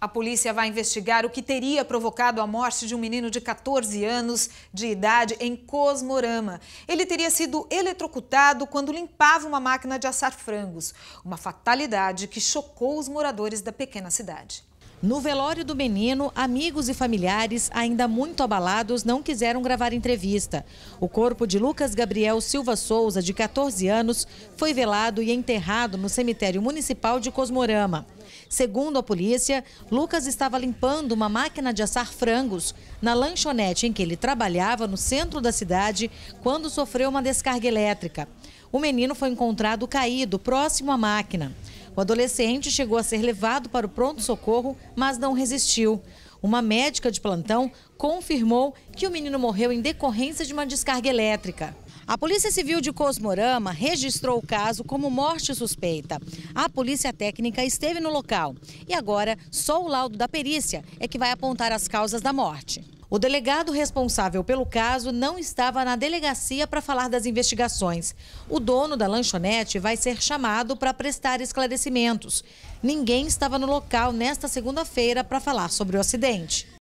A polícia vai investigar o que teria provocado a morte de um menino de 14 anos de idade em Cosmorama. Ele teria sido eletrocutado quando limpava uma máquina de assar frangos. Uma fatalidade que chocou os moradores da pequena cidade. No velório do menino, amigos e familiares, ainda muito abalados, não quiseram gravar entrevista. O corpo de Lucas Gabriel Silva Souza, de 14 anos, foi velado e enterrado no cemitério municipal de Cosmorama. Segundo a polícia, Lucas estava limpando uma máquina de assar frangos na lanchonete em que ele trabalhava no centro da cidade quando sofreu uma descarga elétrica. O menino foi encontrado caído próximo à máquina. O adolescente chegou a ser levado para o pronto-socorro, mas não resistiu. Uma médica de plantão confirmou que o menino morreu em decorrência de uma descarga elétrica. A Polícia Civil de Cosmorama registrou o caso como morte suspeita. A polícia técnica esteve no local e agora só o laudo da perícia é que vai apontar as causas da morte. O delegado responsável pelo caso não estava na delegacia para falar das investigações. O dono da lanchonete vai ser chamado para prestar esclarecimentos. Ninguém estava no local nesta segunda-feira para falar sobre o acidente.